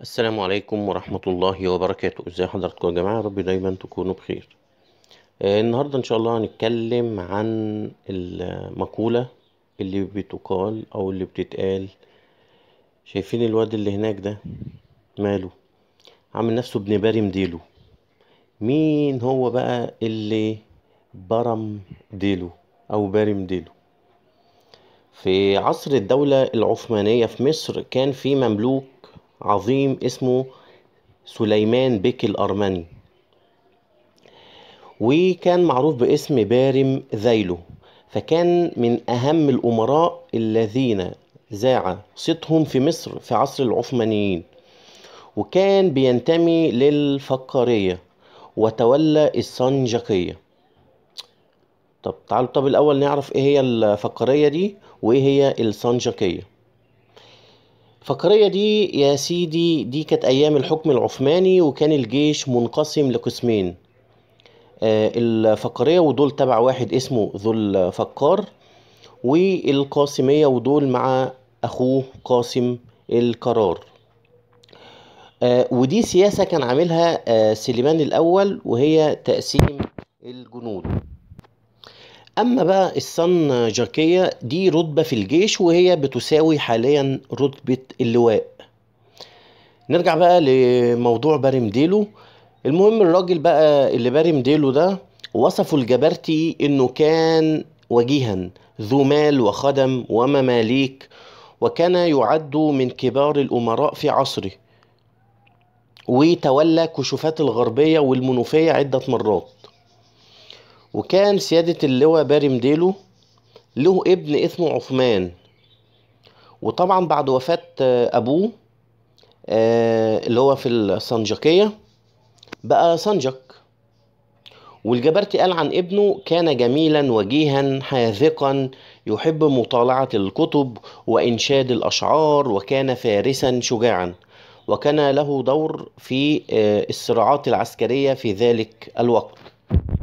السلام عليكم ورحمة الله وبركاته ازي حضراتكم يا جماعة رب دايما تكونوا بخير آه، النهاردة ان شاء الله هنتكلم عن المقولة اللي بتقال او اللي بتتقال شايفين الواد اللي هناك ده ماله عامل نفسه ابن باري مديله مين هو بقى اللي برم ديله او باري مديله في عصر الدولة العثمانية في مصر كان في مملوك عظيم اسمه سليمان بك الأرمني وكان معروف باسم بارم ذيله فكان من أهم الأمراء الذين ذاع صيتهم في مصر في عصر العثمانيين وكان بينتمي للفقارية وتولى السنجقية طب تعالوا طب الأول نعرف إيه هي الفقارية دي وإيه هي السنجقية الفقرية دي يا سيدي دي كانت أيام الحكم العثماني وكان الجيش منقسم لقسمين آه، الفقرية ودول تبع واحد اسمه ذو الفقار والقاسمية ودول مع أخوه قاسم القرار آه، ودي سياسة كان عاملها آه، سليمان الأول وهي تقسيم الجنود أما بقى السن جاكية دي رتبة في الجيش وهي بتساوي حاليا رتبة اللواء نرجع بقى لموضوع بارم ديلو المهم الراجل بقى اللي بارم ديلو ده وصفه الجبرتي انه كان وجيها ذو مال وخدم ومماليك وكان يعد من كبار الأمراء في عصره وتولى كشوفات الغربية والمنوفية عدة مرات وكان سيادة اللواء باري مديلو له ابن اسمه عثمان وطبعا بعد وفاة آه، أبوه آه، اللي هو في السنجقية بقى سنجق والجبرتي قال عن ابنه كان جميلا وجيها حاذقا يحب مطالعة الكتب وإنشاد الأشعار وكان فارسا شجاعا وكان له دور في آه، الصراعات العسكرية في ذلك الوقت